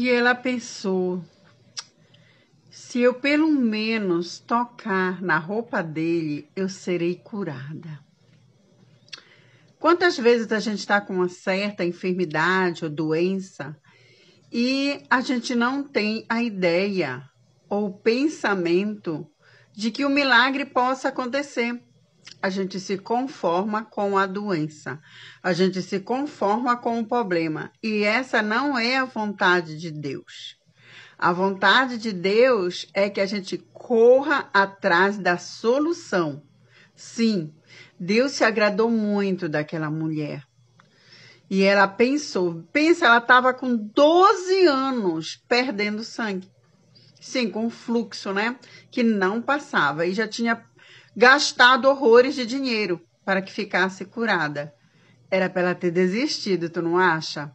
E ela pensou: se eu pelo menos tocar na roupa dele, eu serei curada. Quantas vezes a gente está com uma certa enfermidade ou doença e a gente não tem a ideia ou pensamento de que o milagre possa acontecer? A gente se conforma com a doença, a gente se conforma com o problema, e essa não é a vontade de Deus. A vontade de Deus é que a gente corra atrás da solução. Sim, Deus se agradou muito daquela mulher. E ela pensou, pensa, ela estava com 12 anos perdendo sangue. Sim, com um fluxo, né? Que não passava. E já tinha gastado horrores de dinheiro para que ficasse curada. Era para ela ter desistido, tu não acha?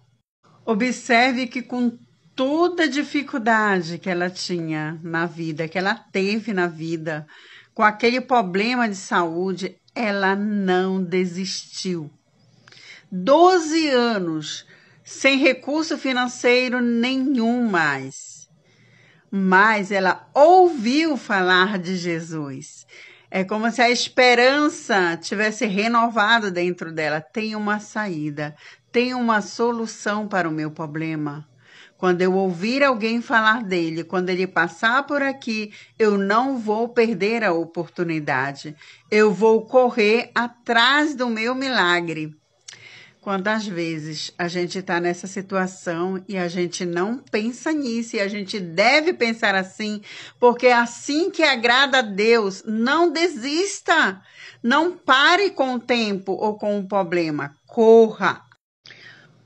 Observe que com toda a dificuldade que ela tinha na vida, que ela teve na vida, com aquele problema de saúde, ela não desistiu. Doze anos sem recurso financeiro nenhum mais. Mas ela ouviu falar de Jesus. É como se a esperança tivesse renovado dentro dela. Tem uma saída, tem uma solução para o meu problema. Quando eu ouvir alguém falar dele, quando ele passar por aqui, eu não vou perder a oportunidade. Eu vou correr atrás do meu milagre. Quantas vezes a gente está nessa situação e a gente não pensa nisso e a gente deve pensar assim, porque é assim que agrada a Deus. Não desista, não pare com o tempo ou com o problema, corra,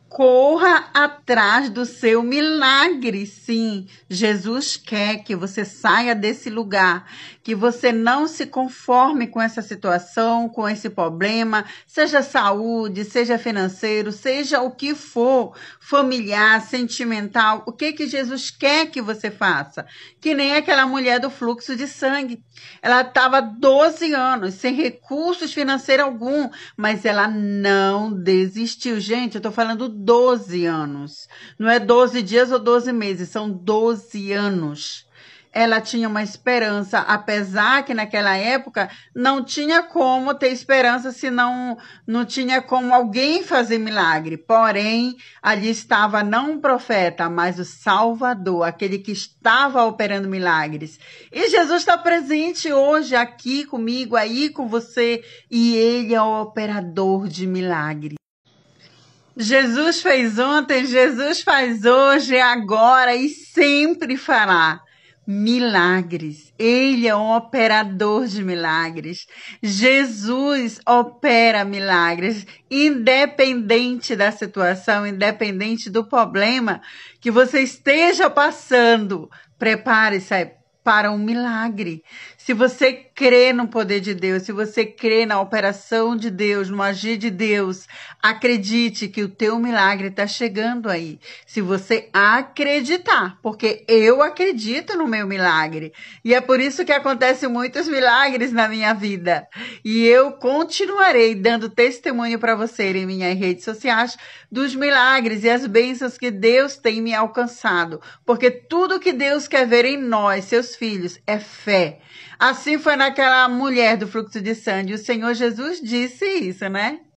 corra atrás do seu milagre. Sim, Jesus quer que você saia desse lugar, que você não se conforme com essa situação, com esse problema, seja saúde, seja financeiro, seja o que for, familiar, sentimental, o que que Jesus quer que você faça? Que nem aquela mulher do fluxo de sangue. Ela estava 12 anos sem recursos financeiros algum, mas ela não desistiu. Gente, eu tô falando 12 anos. Não é 12 dias ou 12 meses, são 12 anos ela tinha uma esperança, apesar que naquela época não tinha como ter esperança se não, não tinha como alguém fazer milagre. Porém, ali estava não um profeta, mas o Salvador, aquele que estava operando milagres. E Jesus está presente hoje aqui comigo, aí com você, e ele é o operador de milagres. Jesus fez ontem, Jesus faz hoje, é agora e sempre fará milagres. Ele é um operador de milagres. Jesus opera milagres, independente da situação, independente do problema que você esteja passando. Prepare-se para um milagre. Se você crê no poder de Deus, se você crê na operação de Deus, no agir de Deus, acredite que o teu milagre está chegando aí. Se você acreditar, porque eu acredito no meu milagre. E é por isso que acontecem muitos milagres na minha vida. E eu continuarei dando testemunho para você em minhas redes sociais dos milagres e as bênçãos que Deus tem me alcançado. Porque tudo que Deus quer ver em nós, seus filhos. É fé. Assim foi naquela mulher do fluxo de sangue. O Senhor Jesus disse isso, né?